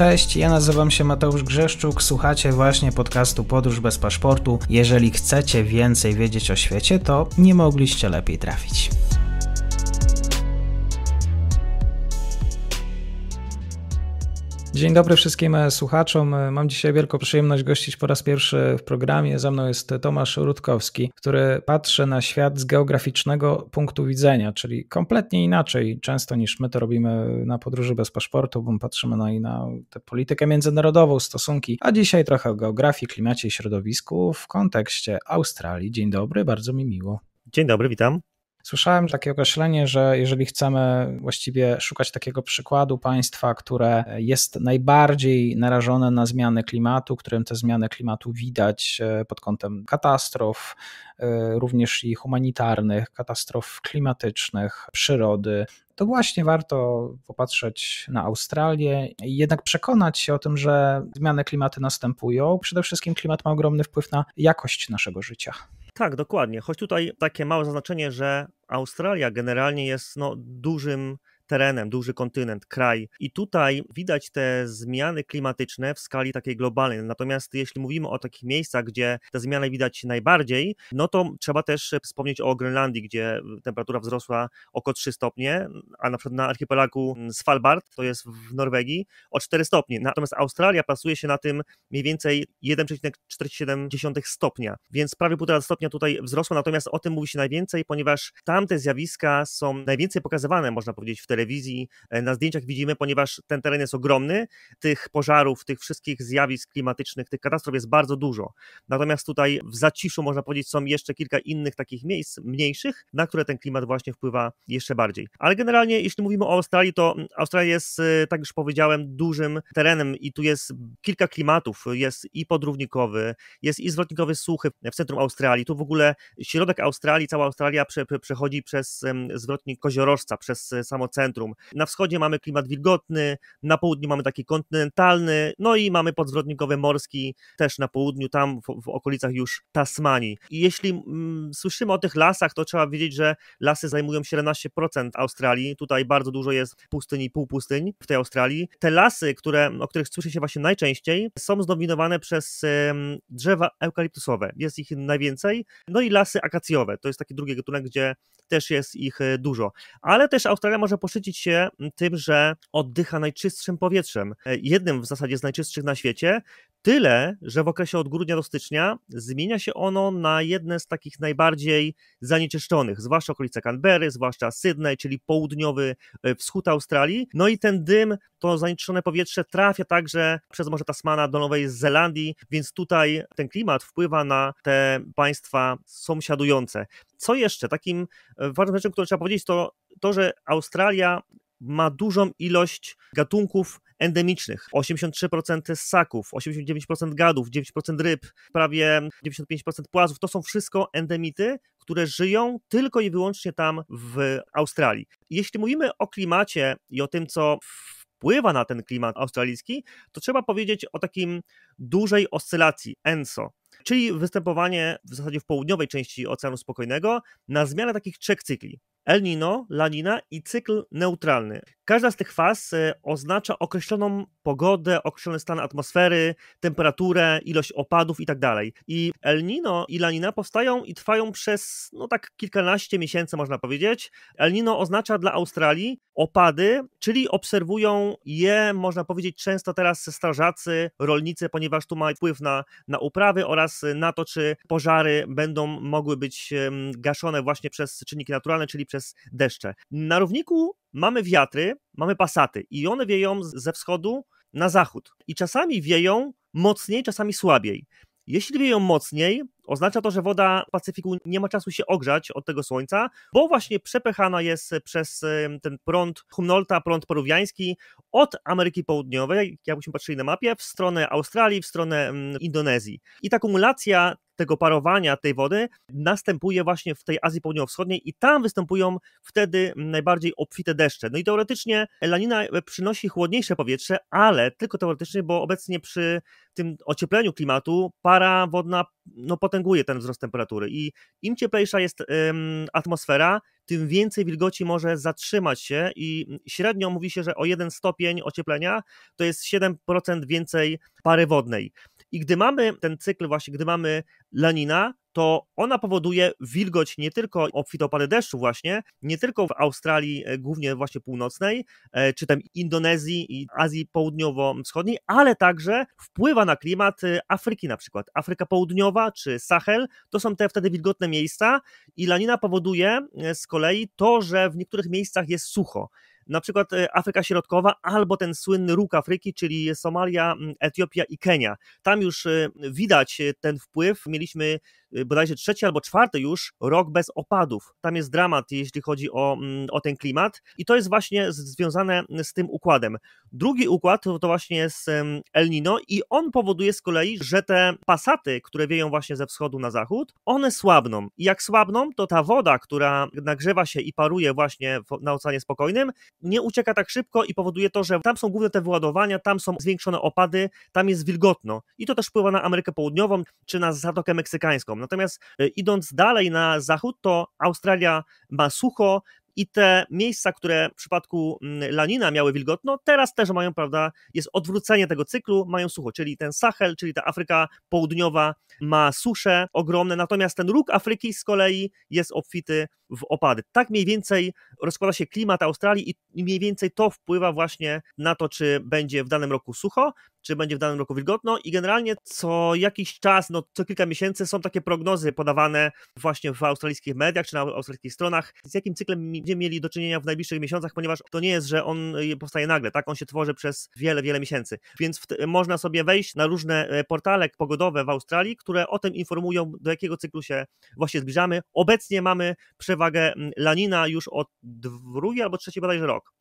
Cześć, ja nazywam się Mateusz Grzeszczuk, słuchacie właśnie podcastu Podróż bez paszportu. Jeżeli chcecie więcej wiedzieć o świecie, to nie mogliście lepiej trafić. Dzień dobry wszystkim e, słuchaczom. E, mam dzisiaj wielką przyjemność gościć po raz pierwszy w programie. Za mną jest Tomasz Rutkowski, który patrzy na świat z geograficznego punktu widzenia, czyli kompletnie inaczej często niż my to robimy na podróży bez paszportu, bo patrzymy na, na tę politykę międzynarodową, stosunki, a dzisiaj trochę o geografii, klimacie i środowisku w kontekście Australii. Dzień dobry, bardzo mi miło. Dzień dobry, witam. Słyszałem takie określenie, że jeżeli chcemy właściwie szukać takiego przykładu państwa, które jest najbardziej narażone na zmiany klimatu, którym te zmiany klimatu widać e, pod kątem katastrof, e, również i humanitarnych, katastrof klimatycznych, przyrody, to właśnie warto popatrzeć na Australię i jednak przekonać się o tym, że zmiany klimaty następują. Przede wszystkim klimat ma ogromny wpływ na jakość naszego życia. Tak, dokładnie. Choć tutaj takie małe zaznaczenie, że Australia generalnie jest no, dużym terenem, duży kontynent, kraj. I tutaj widać te zmiany klimatyczne w skali takiej globalnej. Natomiast jeśli mówimy o takich miejscach, gdzie te zmiany widać najbardziej, no to trzeba też wspomnieć o Grenlandii, gdzie temperatura wzrosła około 3 stopnie, a na przykład na archipelagu Svalbard, to jest w Norwegii, o 4 stopnie. Natomiast Australia plasuje się na tym mniej więcej 1,47 stopnia, więc prawie 1,5 stopnia tutaj wzrosło, natomiast o tym mówi się najwięcej, ponieważ tamte zjawiska są najwięcej pokazywane, można powiedzieć, w telewizji telewizji, e, na zdjęciach widzimy, ponieważ ten teren jest ogromny, tych pożarów, tych wszystkich zjawisk klimatycznych, tych katastrof jest bardzo dużo. Natomiast tutaj w zaciszu, można powiedzieć, są jeszcze kilka innych takich miejsc mniejszych, na które ten klimat właśnie wpływa jeszcze bardziej. Ale generalnie, jeśli mówimy o Australii, to Australia jest, e, tak już powiedziałem, dużym terenem i tu jest kilka klimatów. Jest i podrównikowy, jest i zwrotnikowy suchy w centrum Australii. Tu w ogóle środek Australii, cała Australia prze, przechodzi przez zwrotnik koziorożca, przez e, samo centrum centrum. Na wschodzie mamy klimat wilgotny, na południu mamy taki kontynentalny, no i mamy podzwrotnikowy morski też na południu, tam w, w okolicach już Tasmanii. I jeśli mm, słyszymy o tych lasach, to trzeba wiedzieć, że lasy zajmują 17% Australii. Tutaj bardzo dużo jest pustyni i półpustyń w tej Australii. Te lasy, które, o których słyszy się właśnie najczęściej, są zdominowane przez drzewa eukaliptusowe. Jest ich najwięcej. No i lasy akacjowe. To jest taki drugi gatunek, gdzie też jest ich e, dużo. Ale też Australia może poszyć się mm, tym, że oddycha najczystszym powietrzem. E, jednym w zasadzie z najczystszych na świecie. Tyle, że w okresie od grudnia do stycznia zmienia się ono na jedne z takich najbardziej zanieczyszczonych, zwłaszcza okolice Canberry, zwłaszcza Sydney, czyli południowy e, wschód Australii. No i ten dym, to zanieczyszczone powietrze trafia także przez Morze Tasmana do Nowej Zelandii, więc tutaj ten klimat wpływa na te państwa sąsiadujące. Co jeszcze? Takim e, ważnym rzeczem, którą trzeba powiedzieć, to to, że Australia ma dużą ilość gatunków endemicznych. 83% ssaków, 89% gadów, 9% ryb, prawie 95% płazów. To są wszystko endemity, które żyją tylko i wyłącznie tam w Australii. Jeśli mówimy o klimacie i o tym, co wpływa na ten klimat australijski, to trzeba powiedzieć o takim dużej oscylacji ENSO, czyli występowanie w zasadzie w południowej części Oceanu Spokojnego na zmianę takich trzech cykli. El Nino, Lanina i cykl neutralny. Każda z tych faz y, oznacza określoną pogodę, określony stan atmosfery, temperaturę, ilość opadów i tak dalej. I El Nino i La Nina powstają i trwają przez, no tak, kilkanaście miesięcy, można powiedzieć. El Nino oznacza dla Australii opady, czyli obserwują je, można powiedzieć, często teraz strażacy, rolnicy, ponieważ tu ma wpływ na, na uprawy oraz na to, czy pożary będą mogły być gaszone właśnie przez czynniki naturalne, czyli przez deszcze. Na równiku mamy wiatry, mamy pasaty i one wieją ze wschodu na zachód. I czasami wieją mocniej, czasami słabiej. Jeśli wieją mocniej, oznacza to, że woda w Pacyfiku nie ma czasu się ogrzać od tego słońca, bo właśnie przepychana jest przez y, ten prąd Humnolta, prąd peruwiański od Ameryki Południowej, jakbyśmy patrzyli na mapie, w stronę Australii, w stronę mm, Indonezji. I ta kumulacja tego parowania tej wody następuje właśnie w tej Azji Południowo-Wschodniej i tam występują wtedy najbardziej obfite deszcze. No i teoretycznie lanina przynosi chłodniejsze powietrze, ale tylko teoretycznie, bo obecnie przy tym ociepleniu klimatu para wodna no, potęguje ten wzrost temperatury i im cieplejsza jest ym, atmosfera, tym więcej wilgoci może zatrzymać się i średnio mówi się, że o jeden stopień ocieplenia to jest 7% więcej pary wodnej. I gdy mamy ten cykl, właśnie gdy mamy lanina, to ona powoduje wilgoć nie tylko obfite opady deszczu właśnie, nie tylko w Australii, e, głównie właśnie północnej, e, czy tam Indonezji i Azji Południowo-Wschodniej, ale także wpływa na klimat e, Afryki na przykład. Afryka Południowa czy Sahel to są te wtedy wilgotne miejsca i lanina powoduje z kolei to, że w niektórych miejscach jest sucho na przykład e, Afryka Środkowa albo ten słynny róg Afryki, czyli Somalia, Etiopia i Kenia. Tam już e, widać e, ten wpływ. Mieliśmy Y, bodajże trzeci albo czwarty już rok bez opadów. Tam jest dramat, jeśli chodzi o, mm, o ten klimat i to jest właśnie związane y, z tym układem. Drugi układ to właśnie jest El Nino i on powoduje z kolei, że te pasaty, które wieją właśnie ze wschodu na zachód, one słabną. I jak słabną, to ta woda, która nagrzewa się i paruje właśnie na Oceanie Spokojnym, nie ucieka tak szybko i powoduje to, że tam są główne te wyładowania, tam są zwiększone opady, tam jest wilgotno. I to też wpływa na Amerykę Południową czy na Zatokę Meksykańską. Natomiast e, idąc dalej na zachód, to Australia ma sucho, i te miejsca, które w przypadku mm, Lanina miały wilgotno, teraz też mają, prawda, jest odwrócenie tego cyklu, mają sucho, czyli ten Sahel, czyli ta Afryka Południowa ma susze ogromne, natomiast ten róg Afryki z kolei jest obfity w opady. Tak mniej więcej rozkłada się klimat Australii i mniej więcej to wpływa właśnie na to, czy będzie w danym roku sucho, czy będzie w danym roku wilgotno i generalnie co jakiś czas, no co kilka miesięcy są takie prognozy podawane właśnie w australijskich mediach czy na australijskich stronach, z jakim cyklem będziemy mieli do czynienia w najbliższych miesiącach, ponieważ to nie jest, że on y, powstaje nagle, tak? On się tworzy przez wiele, wiele miesięcy. Więc można sobie wejść na różne e, portale pogodowe w Australii, które o tym informują, do jakiego cyklu się właśnie zbliżamy. Obecnie mamy przeważnie przewagę mm, Lanina już od drugiej albo trzeciej bodajże rok.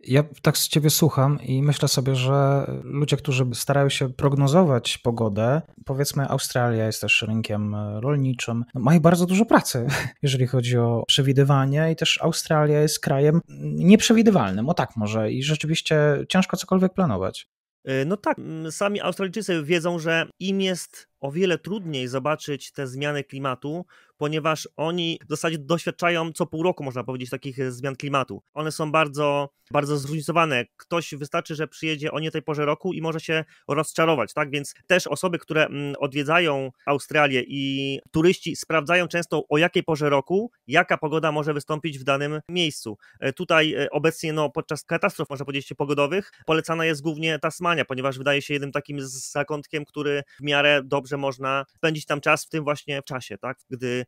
Ja tak z ciebie słucham i myślę sobie, że ludzie, którzy starają się prognozować pogodę, powiedzmy Australia jest też rynkiem e, rolniczym, no, mają bardzo dużo pracy, jeżeli chodzi o przewidywanie i też Australia jest krajem mm, nieprzewidywalnym, o tak może i rzeczywiście ciężko cokolwiek planować. E, no tak, sami Australijczycy wiedzą, że im jest o wiele trudniej zobaczyć te zmiany klimatu, ponieważ oni w zasadzie doświadczają co pół roku, można powiedzieć, takich e, zmian klimatu. One są bardzo, bardzo zróżnicowane. Ktoś wystarczy, że przyjedzie o nie tej porze roku i może się rozczarować, tak? Więc też osoby, które mm, odwiedzają Australię i turyści sprawdzają często o jakiej porze roku, jaka pogoda może wystąpić w danym miejscu. E, tutaj e, obecnie no, podczas katastrof, można powiedzieć, pogodowych polecana jest głównie Tasmania, ponieważ wydaje się jednym takim zakątkiem, który w miarę dobrze można spędzić tam czas w tym właśnie czasie, tak? Gdy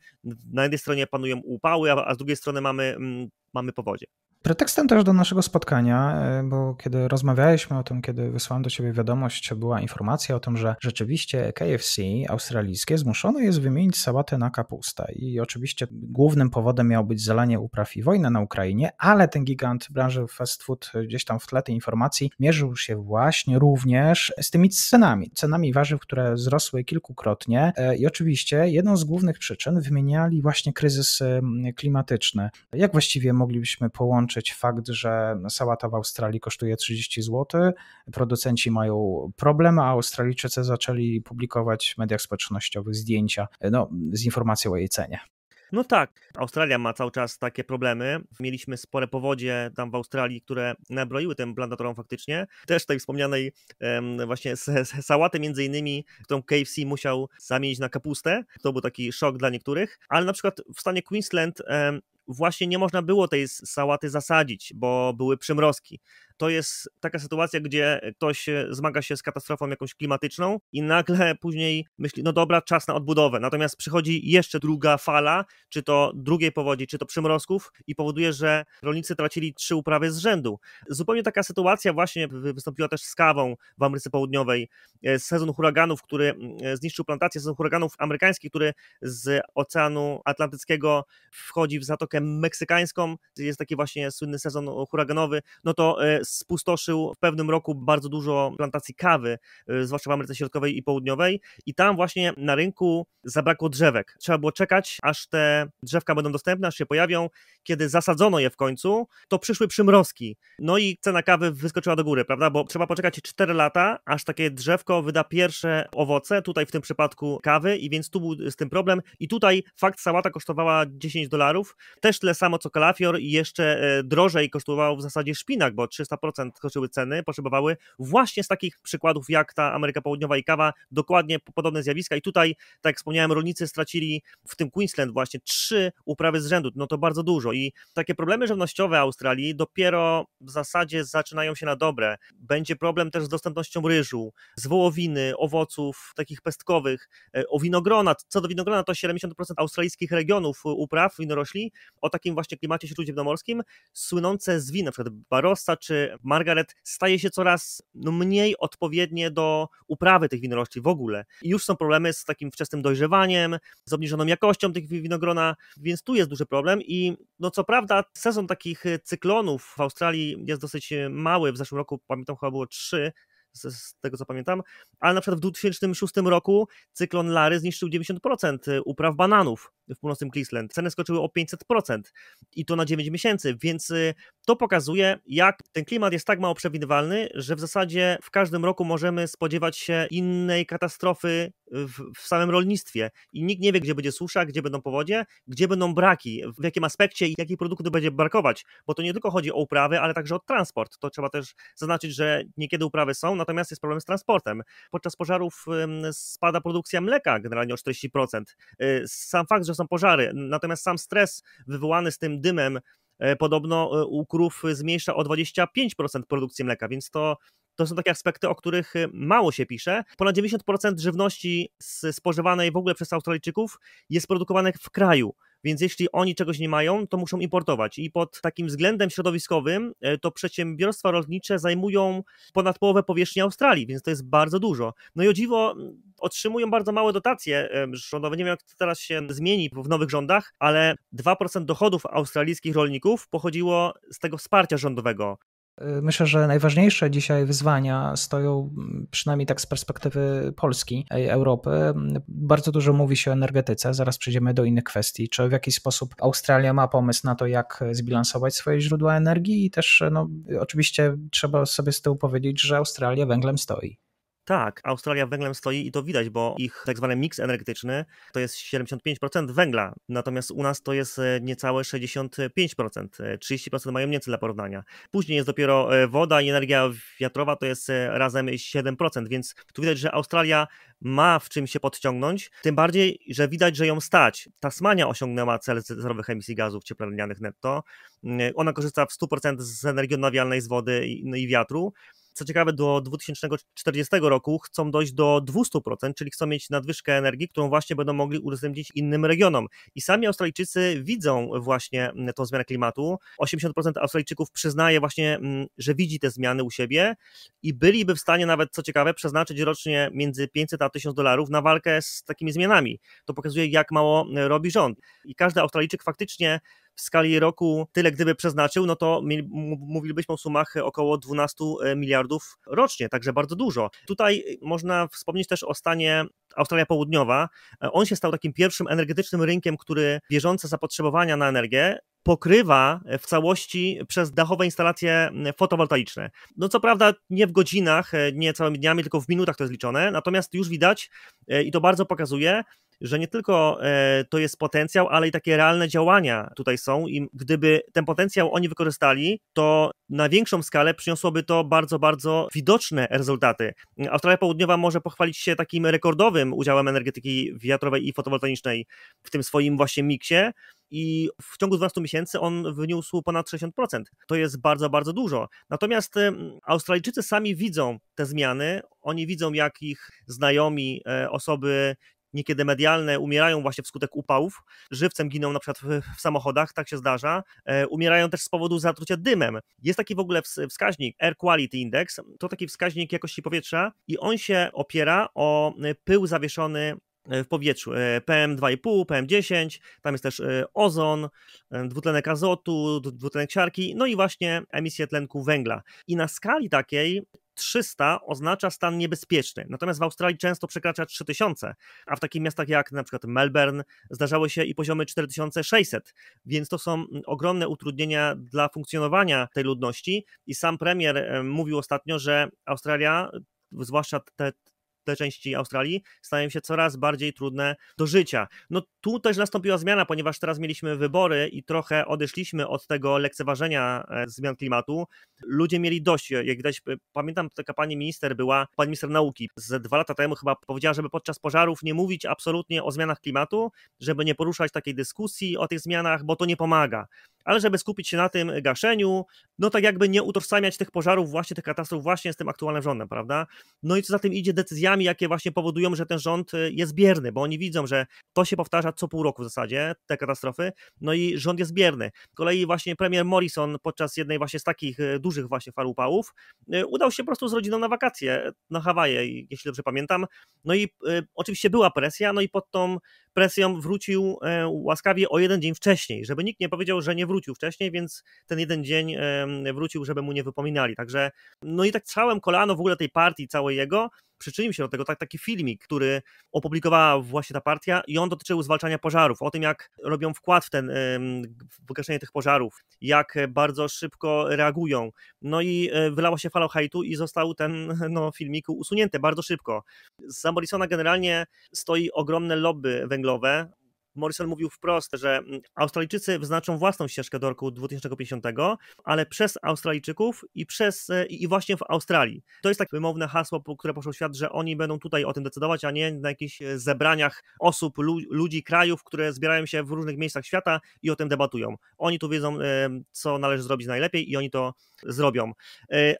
na jednej stronie panują upały, a, a z drugiej strony mamy, mm, mamy powodzie. Pretekstem też do naszego spotkania, e, bo kiedy rozmawialiśmy o tym, kiedy wysłałem do Ciebie wiadomość, była informacja o tym, że rzeczywiście KFC australijskie zmuszone jest wymienić sałatę na kapustę. I oczywiście głównym powodem miało być zalanie upraw i wojna na Ukrainie, ale ten gigant branży fast food e, gdzieś tam w tle tej informacji mierzył się właśnie również z tymi cenami. Cenami warzyw, które wzrosły kilkukrotnie e, i oczywiście jedną z głównych przyczyn wymieniali właśnie kryzys klimatyczny. Jak właściwie moglibyśmy połączyć fakt, że sałata w Australii kosztuje 30 zł, producenci mają problem, a Australijczycy zaczęli publikować w mediach społecznościowych zdjęcia no, z informacją o jej cenie. No tak, Australia ma cały czas takie problemy. Mieliśmy spore powodzie tam w Australii, które nabroiły tym plantatorom faktycznie. Też tej wspomnianej um, właśnie sałaty między innymi, którą KFC musiał zamienić na kapustę. To był taki szok dla niektórych. Ale na przykład w stanie Queensland um, właśnie nie można było tej sałaty zasadzić, bo były przymrozki to jest taka sytuacja, gdzie ktoś e, zmaga się z katastrofą jakąś klimatyczną i nagle później myśli, no dobra, czas na odbudowę. Natomiast przychodzi jeszcze druga fala, czy to drugiej powodzi, czy to przymrozków i powoduje, że rolnicy tracili trzy uprawy z rzędu. Zupełnie taka sytuacja właśnie wystąpiła też z kawą w Ameryce Południowej. E, sezon huraganów, który e, zniszczył plantację, sezon huraganów amerykański, który z Oceanu Atlantyckiego wchodzi w Zatokę Meksykańską. Jest taki właśnie słynny sezon huraganowy. No to spustoszył w pewnym roku bardzo dużo plantacji kawy, y, zwłaszcza w Ameryce Środkowej i Południowej i tam właśnie na rynku zabrakło drzewek. Trzeba było czekać, aż te drzewka będą dostępne, aż się pojawią. Kiedy zasadzono je w końcu, to przyszły przymrozki. No i cena kawy wyskoczyła do góry, prawda? Bo trzeba poczekać 4 lata, aż takie drzewko wyda pierwsze owoce, tutaj w tym przypadku kawy i więc tu był z tym problem. I tutaj fakt sałata kosztowała 10 dolarów, też tyle samo co kalafior i jeszcze e, drożej kosztowało w zasadzie szpinak, bo 300 20% skoczyły ceny, potrzebowały właśnie z takich przykładów jak ta Ameryka Południowa i kawa, dokładnie podobne zjawiska i tutaj, tak jak wspomniałem, rolnicy stracili w tym Queensland właśnie trzy uprawy z rzędu, no to bardzo dużo i takie problemy żywnościowe Australii dopiero w zasadzie zaczynają się na dobre. Będzie problem też z dostępnością ryżu, z wołowiny, owoców takich pestkowych, e, o winogrona. Co do winogrona, to 70% australijskich regionów e, upraw winorośli o takim właśnie klimacie śródziemnomorskim, słynące z win, na przykład Barossa czy Margaret staje się coraz no, mniej odpowiednie do uprawy tych winorośli w ogóle. I już są problemy z takim wczesnym dojrzewaniem, z obniżoną jakością tych winogrona, więc tu jest duży problem i no co prawda sezon takich y, cyklonów w Australii jest dosyć y, mały, w zeszłym roku pamiętam chyba było trzy, z, tego co pamiętam, ale na przykład w 2006 roku cyklon Lary zniszczył 90% y, upraw bananów w północnym Cleveland. Ceny skoczyły o 500% i to na 9 miesięcy, więc y, to pokazuje, jak ten klimat jest tak mało przewidywalny, że w zasadzie w każdym roku możemy spodziewać się innej katastrofy w, w samym rolnictwie i nikt nie wie, gdzie będzie susza, gdzie będą powodzie, gdzie będą braki, w jakim aspekcie i jakich produktów będzie brakować, bo to nie tylko chodzi o uprawy, ale także o transport. To trzeba też zaznaczyć, że niekiedy uprawy są, natomiast jest problem z transportem. Podczas pożarów spada produkcja mleka generalnie o 40%. Y, sam fakt, że są pożary. Natomiast sam stres wywołany z tym dymem e, podobno e, u krów zmniejsza o 25% produkcję mleka, więc to, to są takie aspekty, o których e, mało się pisze. Ponad 90% żywności spożywanej w ogóle przez Australijczyków jest produkowane w kraju. Więc jeśli oni czegoś nie mają, to muszą importować. I pod takim względem środowiskowym e, to przedsiębiorstwa rolnicze zajmują ponad połowę powierzchni Australii, więc to jest bardzo dużo. No i o dziwo otrzymują bardzo małe dotacje e, rządowe. No, nie wiem, jak to teraz się zmieni w nowych rządach, ale 2% dochodów australijskich rolników pochodziło z tego wsparcia rządowego. Y, myślę, że najważniejsze dzisiaj wyzwania stoją, przynajmniej tak z perspektywy Polski, e, Europy. Bardzo dużo mówi się o energetyce, zaraz przejdziemy do innych kwestii. Czy w jakiś sposób Australia ma pomysł na to, jak zbilansować swoje źródła energii? I też, no, oczywiście, trzeba sobie z tyłu powiedzieć, że Australia węglem stoi. Tak, Australia węglem stoi i to widać, bo ich tak zwany miks energetyczny to jest 75% węgla, natomiast u nas to jest e, niecałe 65%, 30% e, mają Niemcy dla porównania. Później jest dopiero e, woda i energia wiatrowa to jest razem 7%, więc tu widać, że Australia ma w czym się podciągnąć, tym bardziej, że widać, że ją stać. Tasmania osiągnęła cel zerowych emisji gazów cieplarnianych netto, mm, ona korzysta w 100% z energii odnawialnej, z wody i no wiatru, co ciekawe, do 2040 roku chcą dojść do 200%, czyli chcą mieć nadwyżkę energii, którą właśnie będą mogli udostępnić innym regionom. I sami Australijczycy widzą właśnie tą zmianę klimatu. 80% Australijczyków przyznaje właśnie, mm, że widzi te zmiany u siebie i byliby w stanie nawet, co ciekawe, przeznaczyć rocznie między 500 a 1000 dolarów na walkę z takimi zmianami. To pokazuje, jak mało robi rząd. I każdy Australijczyk faktycznie w skali roku tyle gdyby przeznaczył, no to mówilibyśmy o sumach około 12 e, miliardów rocznie, także bardzo dużo. Tutaj e, można wspomnieć też o stanie Australia Południowa. E, on się stał takim pierwszym energetycznym rynkiem, który bieżące zapotrzebowania na energię pokrywa w całości przez dachowe instalacje fotowoltaiczne. No co prawda nie w godzinach, nie całymi dniami, tylko w minutach to jest liczone, natomiast już widać i to bardzo pokazuje, że nie tylko e, to jest potencjał, ale i takie realne działania tutaj są i gdyby ten potencjał oni wykorzystali, to na większą skalę przyniosłoby to bardzo, bardzo widoczne rezultaty. Australia Południowa może pochwalić się takim rekordowym udziałem energetyki wiatrowej i fotowoltaicznej w tym swoim właśnie miksie i w ciągu 12 miesięcy on wyniósł ponad 60%. To jest bardzo, bardzo dużo. Natomiast Australijczycy sami widzą te zmiany, oni widzą, jak ich znajomi, e, osoby niekiedy medialne umierają właśnie wskutek upałów, żywcem giną na przykład w, samochodach, tak się zdarza, e, umierają też z powodu zatrucia dymem. Jest taki w ogóle wskaźnik Air Quality Index, to taki wskaźnik jakości powietrza i on się opiera o e, pył zawieszony e, w powietrzu. PM2,5, PM10, tam jest też ozon, dwutlenek azotu, dwutlenek siarki, no i właśnie emisję tlenku węgla. I na skali takiej 300 oznacza stan niebezpieczny, natomiast w Australii często przekracza 3000, a w takich miastach jak na przykład Melbourne zdarzały się i poziomy 4600, więc to są mm, ogromne utrudnienia dla funkcjonowania tej ludności i sam premier mówił ostatnio, że Australia zwłaszcza te te części Australii stają się coraz bardziej trudne do życia. No tu też nastąpiła zmiana, ponieważ teraz mieliśmy wybory i trochę odeszliśmy od tego lekceważenia e, zmian klimatu. Ludzie mieli dość, e, jak widać, pamiętam taka pani minister była, pani minister nauki z dwa lata temu chyba powiedziała, żeby podczas pożarów nie mówić absolutnie o zmianach klimatu, żeby nie poruszać takiej dyskusji o tych zmianach, bo to nie pomaga ale żeby skupić się na tym gaszeniu, no tak jakby nie utożsamiać tych pożarów, właśnie tych katastrof właśnie z tym aktualnym rządem, prawda? No i co za tym idzie decyzjami, jakie właśnie powodują, że ten rząd y, jest bierny, bo oni widzą, że to się powtarza co pół roku w zasadzie, te katastrofy, no i rząd jest bierny. Z kolei właśnie premier Morrison podczas jednej właśnie z takich y, dużych właśnie fal upałów y, udał się po prostu z rodziną na wakacje na Hawaje, jeśli dobrze pamiętam. No i y, oczywiście była presja, no i pod tą presją wrócił e, łaskawie o jeden dzień wcześniej, żeby nikt nie powiedział, że nie wrócił wcześniej, więc ten jeden dzień wrócił, żeby mu nie wypominali. Także, no i tak całem kolano w ogóle tej partii, całej jego, przyczynił się do tego tak, taki filmik, który opublikowała właśnie ta partia i on dotyczył zwalczania pożarów, o tym jak robią wkład w ten, w tych pożarów, jak bardzo szybko reagują. No i e, wylała się fala haitu i został ten no, filmik usunięty bardzo szybko. Z Morrisona generalnie stoi ogromne lobby węglowe, Morrison mówił wprost, że mm, Australijczycy wyznaczą własną ścieżkę do roku 2050, ale przez Australijczyków i przez e, i właśnie w Australii. To jest takie wymowne hasło, które poszło w świat, że oni będą tutaj o tym decydować, a nie na jakichś e, zebraniach osób, ludzi, krajów, które zbierają się w różnych miejscach świata i o tym debatują. Oni tu wiedzą, e, co należy zrobić najlepiej i oni to zrobią.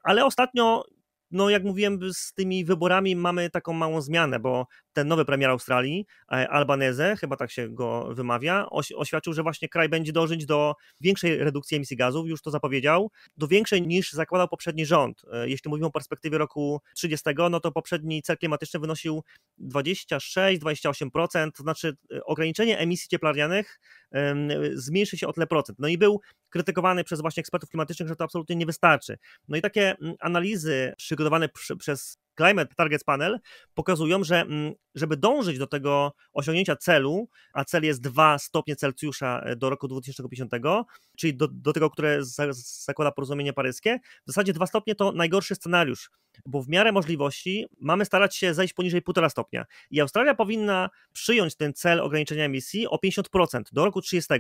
Ale ostatnio no jak mówiłem, z tymi wyborami mamy taką małą zmianę, bo ten nowy premier Australii, e, Albanese, chyba tak się go wymawia, oświadczył, że właśnie kraj będzie dążyć do większej redukcji emisji gazów, już to zapowiedział, do większej niż zakładał poprzedni rząd. E, jeśli mówimy o perspektywie roku 30, no to poprzedni cel klimatyczny wynosił 26-28%, to znaczy e, ograniczenie emisji cieplarnianych zmniejszy się o tyle procent. No i był krytykowany przez właśnie ekspertów klimatycznych, że to absolutnie nie wystarczy. No i takie mm, analizy przygotowane przy, przez Climate Targets Panel pokazują, że mm, żeby dążyć do tego osiągnięcia celu, a cel jest 2 stopnie Celsjusza e, do roku 2050, czyli do, do tego, które zakłada porozumienie paryskie, w zasadzie 2 stopnie to najgorszy scenariusz, bo w miarę możliwości mamy starać się zejść poniżej 1,5 stopnia. I Australia powinna przyjąć ten cel ograniczenia emisji o 50% do roku 30.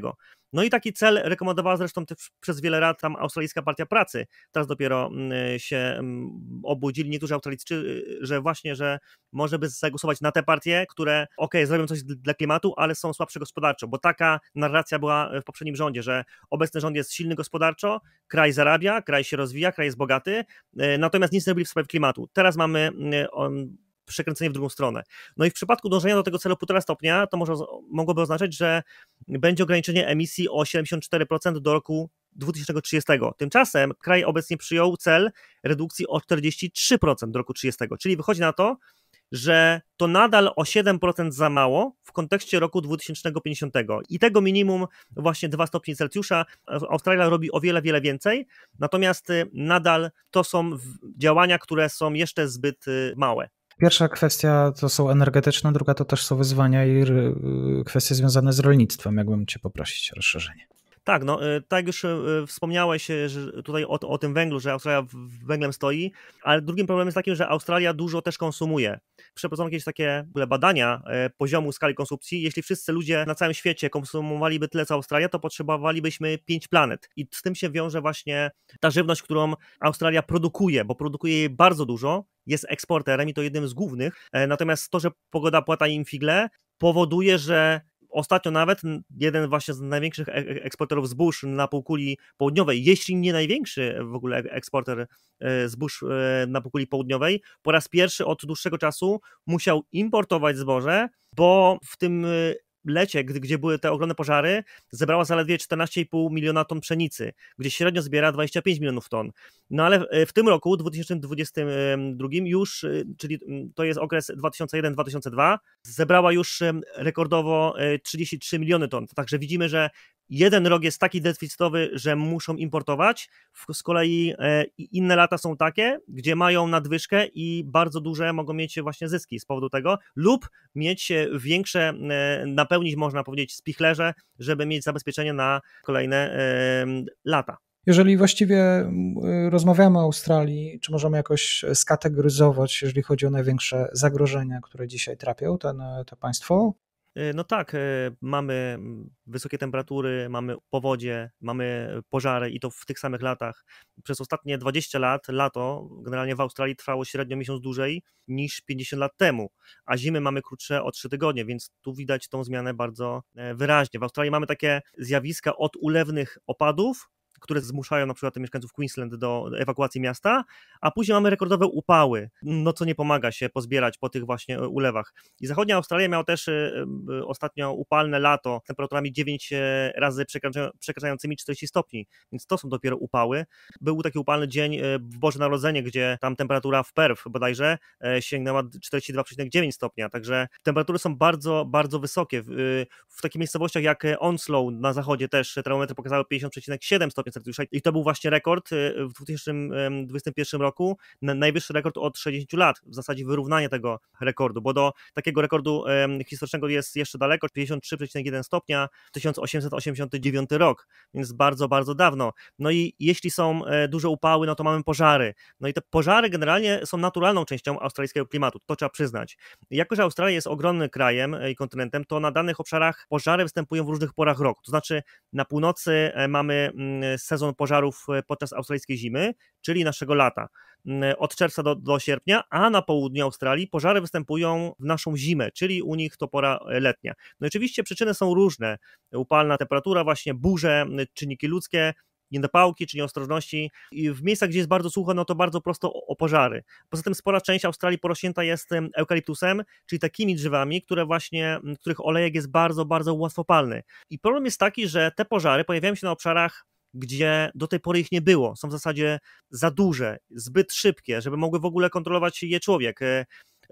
No i taki cel rekomendowała zresztą przez wiele lat tam Australijska Partia Pracy. Teraz dopiero mm, się mm, obudzili niektórzy Australijczycy, że właśnie, że może by zagłosować na te partie, które ok, zrobią coś dla klimatu, ale są słabsze gospodarczo, bo taka narracja była w poprzednim rządzie, że obecny rząd jest silny gospodarczo, kraj zarabia, kraj się rozwija, kraj jest bogaty, e, natomiast nic nie robili w sprawie klimatu. Teraz mamy e, on, przekręcenie w drugą stronę. No i w przypadku dążenia do tego celu 1,5 stopnia, to może, mogłoby oznaczać, że będzie ograniczenie emisji o 74% do roku 2030. Tymczasem kraj obecnie przyjął cel redukcji o 43% do roku 30, czyli wychodzi na to, że to nadal o 7% za mało w kontekście roku 2050. I tego minimum właśnie 2 stopnie Celsjusza Australia robi o wiele, wiele więcej, natomiast y, nadal to są działania, które są jeszcze zbyt y, małe. Pierwsza kwestia to są energetyczne, druga to też są wyzwania i y, kwestie związane z rolnictwem, jakbym cię poprosić o rozszerzenie. Tak, no y, tak już y, y, wspomniałeś że tutaj o, o tym węglu, że Australia węglem stoi, ale drugim problemem jest takim, że Australia dużo też konsumuje. Przeprowadzono jakieś takie badania e, poziomu skali konsumpcji. Jeśli wszyscy ludzie na całym świecie konsumowaliby tyle co Australia, to potrzebowalibyśmy pięć planet. I z tym się wiąże właśnie ta żywność, którą Australia produkuje, bo produkuje jej bardzo dużo, jest eksporterem i to jednym z głównych. E, natomiast to, że pogoda płata im figle, powoduje, że Ostatnio nawet jeden właśnie z największych e, e, eksporterów zbóż na półkuli południowej, jeśli nie największy w ogóle eksporter e, zbóż na półkuli południowej, po raz pierwszy od dłuższego czasu musiał importować zboże, bo w tym lecie, gdy, gdzie były te ogromne pożary, zebrała zaledwie 14,5 miliona ton pszenicy, gdzie średnio zbiera 25 milionów ton. No ale w e, tym roku, 2022 już, e, czyli to jest okres 2001-2002, zebrała już rekordowo 33 e, miliony ton. Także widzimy, że jeden rok jest taki deficytowy, że muszą importować, z kolei e, inne lata są takie, gdzie mają nadwyżkę i bardzo duże mogą mieć właśnie zyski z powodu tego, lub mieć e, większe, e, napełnić można powiedzieć spichlerze, żeby mieć zabezpieczenie na kolejne lata. Jeżeli właściwie rozmawiamy o Australii, czy możemy jakoś skategoryzować, jeżeli chodzi o największe zagrożenia, które dzisiaj trapią ten, to państwo? E, no tak, e, mamy wysokie temperatury, mamy powodzie, mamy pożary i to w tych samych latach. Przez ostatnie 20 lat lato generalnie w Australii trwało średnio miesiąc dłużej niż 50 lat temu, a zimy mamy krótsze o 3 tygodnie, więc tu widać tą zmianę bardzo e, wyraźnie. W Australii mamy takie zjawiska od ulewnych opadów które zmuszają na przykład mieszkańców Queensland do ewakuacji miasta, a później mamy rekordowe upały, no co nie pomaga się pozbierać po tych właśnie e, ulewach. I zachodnia Australia miała też e, e, ostatnio upalne lato z temperaturami 9 razy przekraczającymi 40 stopni, więc to są dopiero upały. Był taki upalny dzień w Boże Narodzenie, gdzie tam temperatura w Perth bodajże sięgnęła 42,9 stopnia, także temperatury są bardzo, bardzo wysokie. W, w takich miejscowościach jak Onslow na zachodzie też termometry pokazały 50,7 stopni i to był właśnie rekord y, w 2021 roku, najwyższy rekord od 60 lat, w zasadzie wyrównanie tego rekordu, bo do takiego rekordu historycznego jest jeszcze daleko, 53,1 stopnia, 1889 rok, więc bardzo, bardzo dawno. No i jeśli są e, duże upały, no to mamy pożary. No i te pożary generalnie są naturalną częścią australijskiego klimatu, to trzeba przyznać. Jako, że Australia jest ogromnym krajem e, i kontynentem, to na danych obszarach pożary występują w różnych porach roku. To znaczy na północy e, mamy mm, sezon pożarów e, podczas australijskiej zimy, czyli naszego lata, mm, e, od czerwca do, do sierpnia, a na południu Australii pożary występują w naszą zimę, czyli u nich to pora e, letnia. No oczywiście przyczyny są różne, upalna temperatura, właśnie burze, czynniki ludzkie, niedopałki czy nieostrożności. I w miejscach, gdzie jest bardzo sucho, no to bardzo prosto o pożary. Poza tym spora część Australii porośnięta jest eukaliptusem, czyli takimi drzewami, które właśnie, których olejek jest bardzo, bardzo łatwopalny. I problem jest taki, że te pożary pojawiają się na obszarach gdzie do tej pory ich nie było. Są w zasadzie za duże, zbyt szybkie, żeby mogły w ogóle kontrolować je człowiek.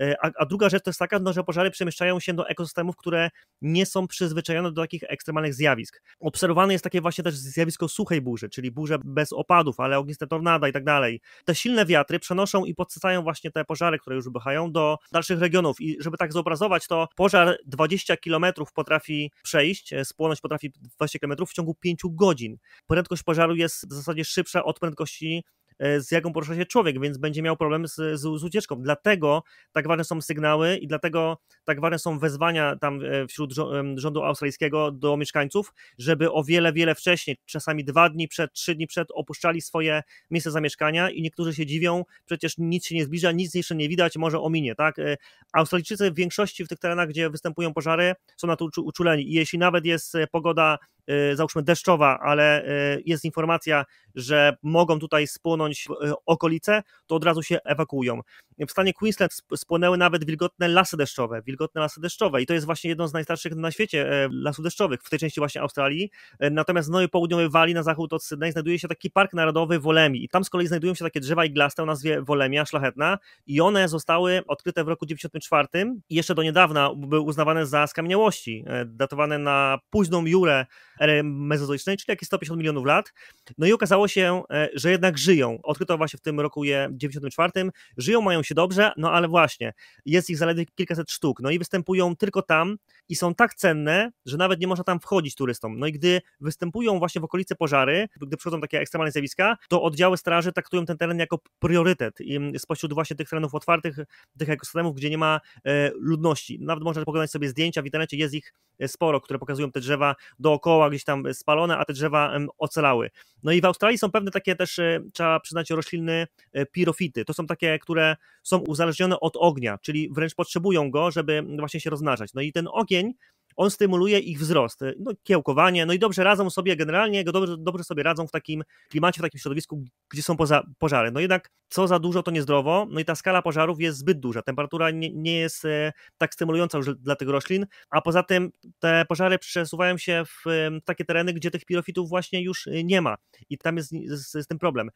E, a, a, druga rzecz to jest taka, no, że pożary przemieszczają się do ekosystemów, które nie są przyzwyczajone do takich ekstremalnych zjawisk. Obserwowane jest takie właśnie też zjawisko suchej burzy, czyli burze bez opadów, ale ogniste tornada i tak dalej. Te silne wiatry przenoszą i podsycają właśnie te pożary, które już wybuchają, do dalszych regionów. I żeby tak zobrazować, to pożar 20 km potrafi przejść, e, spłonąć potrafi 20 km w ciągu 5 godzin. Prędkość pożaru jest w zasadzie szybsza od prędkości E, z jaką porusza się człowiek, więc będzie miał problem z, z, z ucieczką. Dlatego tak ważne są sygnały i dlatego tak ważne są wezwania tam e, wśród rządu australijskiego do mieszkańców, żeby o wiele, wiele wcześniej, czasami dwa dni przed, trzy dni przed, opuszczali swoje miejsce zamieszkania i niektórzy się dziwią, przecież nic się nie zbliża, nic jeszcze nie widać, może ominie, tak? E, Australijczycy w większości w tych terenach, gdzie występują pożary, są na to uczuleni i jeśli nawet jest pogoda E, załóżmy deszczowa, ale e, jest informacja, że mogą tutaj spłonąć e, okolice, to od razu się ewakuują. W stanie Queensland spłonęły nawet wilgotne lasy deszczowe, wilgotne lasy deszczowe i to jest właśnie jedno z najstarszych na świecie lasów deszczowych, w tej części właśnie Australii. Natomiast w Nowej Południowej Walii na zachód od Sydney znajduje się taki park narodowy Wolemi i tam z kolei znajdują się takie drzewa iglaste o nazwie Wolemia szlachetna i one zostały odkryte w roku 1994 i jeszcze do niedawna były uznawane za skamieniałości, datowane na późną jurę ery mezozoicznej, czyli jakieś 150 milionów lat. No i okazało się, e, że jednak żyją. Odkryto właśnie w tym roku je 94. Żyją, mają się dobrze, no ale właśnie, jest ich zaledwie kilkaset sztuk. No i występują tylko tam i są tak cenne, że nawet nie można tam wchodzić turystom. No i gdy występują właśnie w okolicy pożary, gdy przychodzą takie ekstremalne zjawiska, to oddziały straży traktują ten teren jako priorytet i mm, spośród właśnie tych terenów otwartych, tych ekosystemów, gdzie nie ma e, ludności. Nawet można poglądać sobie zdjęcia w internecie, jest ich e, sporo, które pokazują te drzewa dookoła, drzewa gdzieś tam spalone, a te drzewa ocalały. No i w Australii są pewne takie też, e, trzeba przyznać, rośliny e, pirofity. To są takie, które są uzależnione od ognia, czyli wręcz potrzebują go, żeby właśnie się rozmnażać. No i ten ogień on stymuluje ich wzrost, e, no, kiełkowanie, no i dobrze radzą sobie generalnie, go dobrze, dobrze sobie radzą w takim klimacie, w takim środowisku, gdzie są poza, pożary. No jednak co za dużo, to niezdrowo, no i ta skala pożarów jest zbyt duża, temperatura nie, nie jest e, tak stymulująca już dla tych roślin, a poza tym te pożary przesuwają się w e, takie tereny, gdzie tych pirofitów właśnie już nie ma i tam jest z, z tym problem.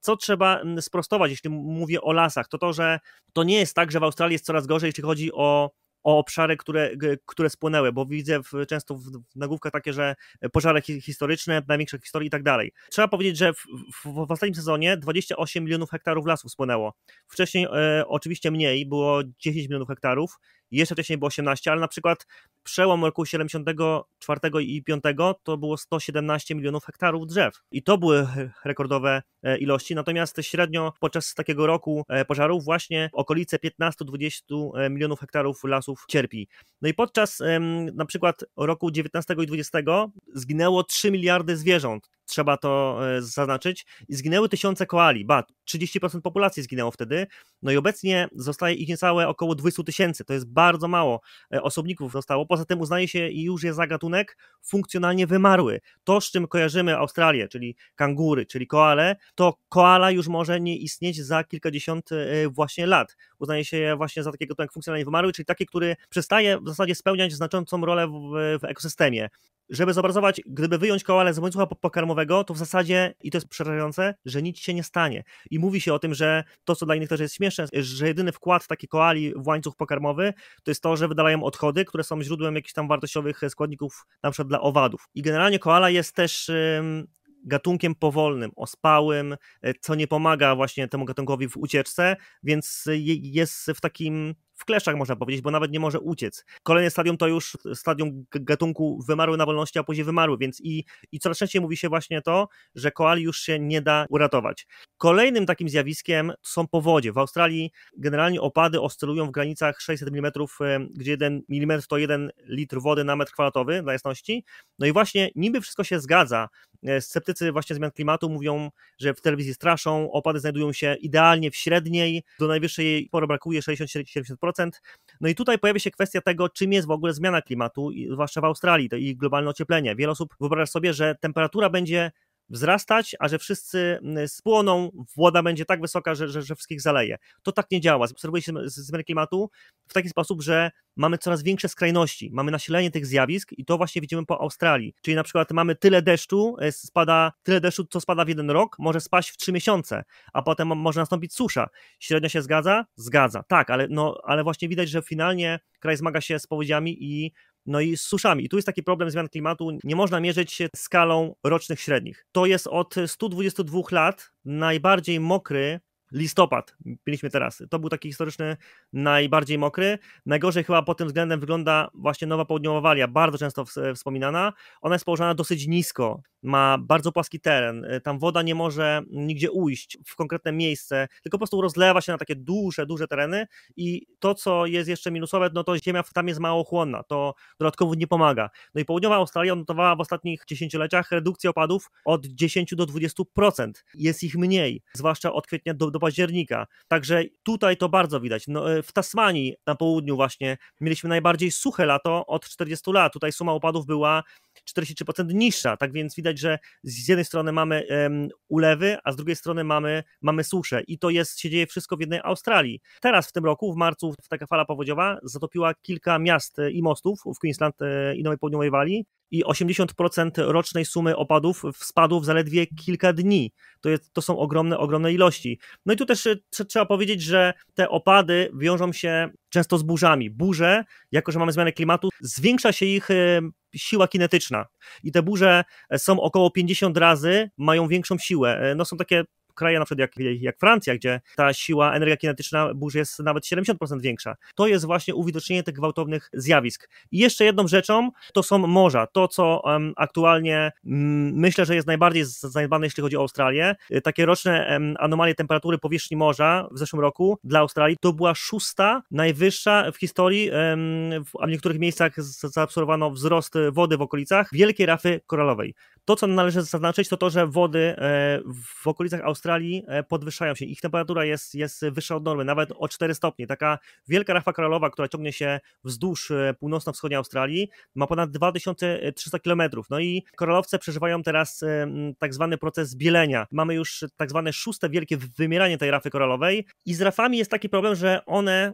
Co trzeba sprostować, jeśli mówię o lasach, to to, że to nie jest tak, że w Australii jest coraz gorzej, jeśli chodzi o o obszary, które, które spłynęły, bo widzę w, często w nagłówkach takie, że pożary historyczne, największe w historii i tak dalej. Trzeba powiedzieć, że w, w, w, ostatnim sezonie 28 milionów hektarów lasów spłynęło. Wcześniej e, oczywiście mniej, było 10 milionów hektarów, jeszcze wcześniej było 18, ale na przykład przełom roku 74 i 5 to było 117 milionów hektarów drzew i to były rekordowe e, ilości, natomiast średnio podczas takiego roku e, pożarów właśnie okolice 15-20 e, milionów hektarów lasów cierpi. No i podczas na przykład roku 19 i 20 zginęło 3 miliardy zwierząt, trzeba to e, zaznaczyć. Zginęły tysiące koali, ba, 30% populacji zginęło wtedy, no i obecnie zostaje ich niecałe około 200 tysięcy, to jest bardzo mało e, osobników zostało. Poza tym uznaje się i już jest za gatunek funkcjonalnie wymarły. To, z czym kojarzymy Australię, czyli kangury, czyli koale, to koala już może nie istnieć za kilkadziesiąt e, właśnie lat. Uznaje się je właśnie za taki gatunek funkcjonalnie wymarły, czyli taki, który przestaje w zasadzie spełniać znaczącą rolę w, w ekosystemie żeby zobrazować, gdyby wyjąć koalę z łańcucha pokarmowego, to w zasadzie, i to jest przerażające, że nic się nie stanie. I mówi się o tym, że to, co dla innych też jest śmieszne, że jedyny wkład takiej koali w łańcuch pokarmowy to jest to, że wydalają odchody, które są źródłem jakichś tam wartościowych e, składników, na przykład dla owadów. I generalnie koala jest też ym, gatunkiem powolnym, ospałym, e, co nie pomaga właśnie temu gatunkowi w ucieczce, więc jest w takim w kleszczach, można powiedzieć, bo nawet nie może uciec. Kolejne stadium to już stadium gatunku wymarły na wolności, a później wymarły, więc i, i coraz częściej mówi się właśnie to, że koali już się nie da uratować. Kolejnym takim zjawiskiem są powodzie. W Australii generalnie opady oscylują w granicach 600 mm, gdzie 1 mm to 1 litr wody na metr kwadratowy, dla jasności. No i właśnie niby wszystko się zgadza. E, sceptycy właśnie zmian klimatu mówią, że w telewizji straszą, opady znajdują się idealnie w średniej, do najwyższej pory brakuje 60-70%, no i tutaj pojawia się kwestia tego, czym jest w ogóle zmiana klimatu, zwłaszcza w Australii to i globalne ocieplenie. Wiele osób wyobraża sobie, że temperatura będzie wzrastać, a że wszyscy spłoną, woda będzie tak wysoka, że, że, że wszystkich zaleje. To tak nie działa. Obserwuje się zmiany klimatu w taki sposób, że mamy coraz większe skrajności, mamy nasilenie tych zjawisk i to właśnie widzimy po Australii. Czyli na przykład mamy tyle deszczu, e, spada tyle deszczu, co spada w jeden rok, może spaść w trzy miesiące, a potem może nastąpić susza. Średnio się zgadza? Zgadza, tak, ale, no, ale właśnie widać, że finalnie kraj zmaga się z powodziami i no i z suszami. I tu jest taki problem zmian klimatu, nie można mierzyć się skalą rocznych średnich. To jest od 122 lat najbardziej mokry Listopad mieliśmy teraz. To był taki historyczny, najbardziej mokry. Najgorzej chyba pod tym względem wygląda właśnie Nowa Południowa Walia, bardzo często wspominana. Ona jest położona dosyć nisko, ma bardzo płaski teren, tam woda nie może nigdzie ujść w konkretne miejsce, tylko po prostu rozlewa się na takie duże, duże tereny i to, co jest jeszcze minusowe, no to ziemia tam jest mało chłonna, to dodatkowo nie pomaga. No i Południowa Australia odnotowała w ostatnich dziesięcioleciach redukcję opadów od 10 do 20%. Jest ich mniej, zwłaszcza od kwietnia do, do do października. Także tutaj to bardzo widać. No, e, w Tasmanii na południu właśnie mieliśmy najbardziej suche lato od 40 lat. Tutaj suma opadów była 43% niższa. Tak więc widać, że z jednej strony mamy um, ulewy, a z drugiej strony mamy, mamy suszę i to jest, się dzieje wszystko w jednej Australii. Teraz w tym roku, w marcu, taka fala powodziowa zatopiła kilka miast i mostów w Queensland e, i Nowej Południowej Walii i 80% rocznej sumy opadów spadło w zaledwie kilka dni. To, jest, to są ogromne, ogromne ilości. No i tu też e, trzeba powiedzieć, że te opady wiążą się często z burzami. Burze, jako że mamy zmianę klimatu, zwiększa się ich e, siła kinetyczna. I te burze e, są około 50 razy, mają większą siłę. E, no są takie kraje na przykład jak, jak Francja, gdzie ta siła, energia kinetyczna burz jest nawet 70% większa. To jest właśnie uwidocznienie tych gwałtownych zjawisk. I jeszcze jedną rzeczą to są morza. To, co um, aktualnie um, myślę, że jest najbardziej zaniedbane, jeśli chodzi o Australię. Y, takie roczne um, anomalie temperatury powierzchni morza w zeszłym roku dla Australii to była szósta najwyższa w historii, w, a w niektórych miejscach zaobserwowano wzrost wody w okolicach wielkiej rafy koralowej. To, co należy zaznaczyć, to to, że wody e, w okolicach Australii e, podwyższają się. Ich temperatura jest, jest wyższa od normy, nawet o 4 stopnie. Taka wielka rafa koralowa, która ciągnie się wzdłuż e, północno-wschodniej Australii, ma ponad 2300 km. No i koralowce przeżywają teraz tak zwany proces bielenia. Mamy już tak zwane szóste wielkie wymieranie tej rafy koralowej. I z rafami jest taki problem, że one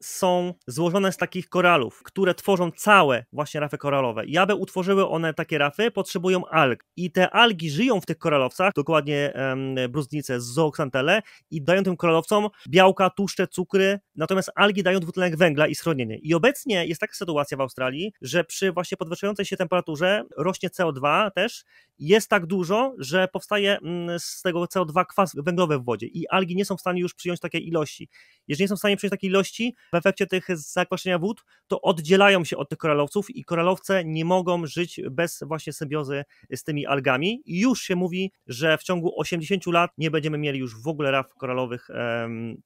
są złożone z takich koralów, które tworzą całe właśnie rafy koralowe. I aby utworzyły one takie rafy, potrzebują alg alg. I te algi żyją w tych koralowcach, dokładnie em, bruznice, zooksantele i dają tym koralowcom białka, tłuszcze, cukry, natomiast algi dają dwutlenek węgla i schronienie. I obecnie jest taka sytuacja w Australii, że przy właśnie podwyższającej się temperaturze rośnie CO2 też, jest tak dużo, że powstaje mm, z tego CO2 kwas węglowy w wodzie i algi nie są w stanie już przyjąć takiej ilości. Jeżeli nie są w stanie przyjąć takiej ilości, w efekcie tych zakwaszenia wód, to oddzielają się od tych koralowców i koralowce nie mogą żyć bez właśnie symbiozy z tymi algami i już się mówi, że w ciągu 80 lat nie będziemy mieli już w ogóle raf koralowych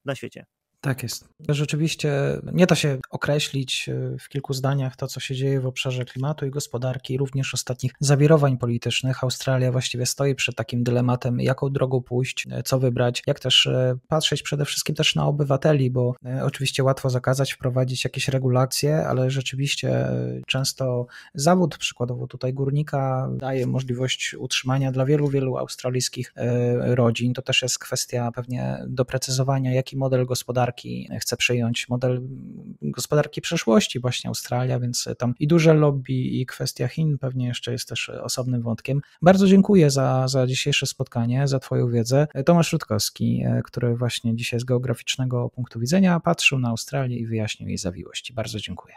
na świecie. Tak jest. Rzeczywiście nie da się określić y, w kilku zdaniach to, co się dzieje w obszarze klimatu i gospodarki, również ostatnich zawirowań politycznych. Australia właściwie stoi przed takim dylematem, jaką drogą pójść, y, co wybrać, jak też y, patrzeć przede wszystkim też na obywateli, bo oczywiście łatwo zakazać, wprowadzić jakieś regulacje, ale rzeczywiście często zawód, przykładowo tutaj górnika, daje możliwość utrzymania dla wielu, wielu australijskich rodzin. To też jest kwestia pewnie doprecyzowania, jaki model gospodarki gospodarki, chce przejąć model gospodarki przeszłości właśnie Australia, więc tam i duże lobby, i kwestia Chin pewnie jeszcze jest też osobnym wątkiem. Bardzo dziękuję za, za dzisiejsze spotkanie, za Twoją wiedzę. Tomasz Rutkowski, który właśnie dzisiaj z geograficznego punktu widzenia patrzył na Australię i wyjaśnił jej zawiłości. Bardzo dziękuję.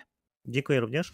Dziękuję również.